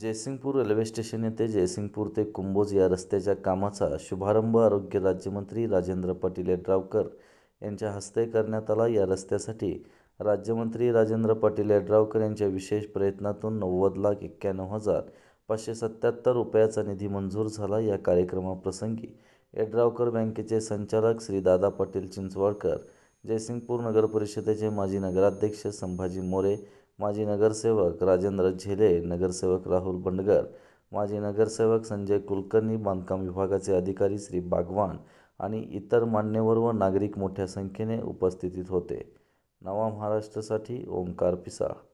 Jaysingpur railway station येथे जयसिंगपूर ते कुंभोज या रस्त्याच्या कामाचा शुभारंभ आरोग्य राज्यमंत्री राजेंद्र पाटील यड्रावकर यांच्या हस्ते करण्यात आला या रस्त्यासाठी राज्यमंत्री राजेंद्र पाटील यड्रावकर यांच्या विशेष प्रयत्नातून नव्वद लाख एक्क्याण्णव हजार पाचशे सत्त्याहत्तर रुपयाचा निधी मंजूर झाला या कार्यक्रमाप्रसंगी यड्रावकर बँकेचे संचालक श्री दादा पाटील चिंचवाडकर जयसिंगपूर नगर परिषदेचे माजी नगराध्यक्ष संभाजी मोरे माजी नगरसेवक राजेंद्र झेले नगरसेवक राहुल बंडगर माजी नगरसेवक संजय कुलकर्णी बांधकाम विभागाचे अधिकारी श्री बागवान आणि इतर मान्यवर व नागरिक मोठ्या संख्येने उपस्थितीत होते नवा महाराष्ट्रासाठी ओंकार पिसाळ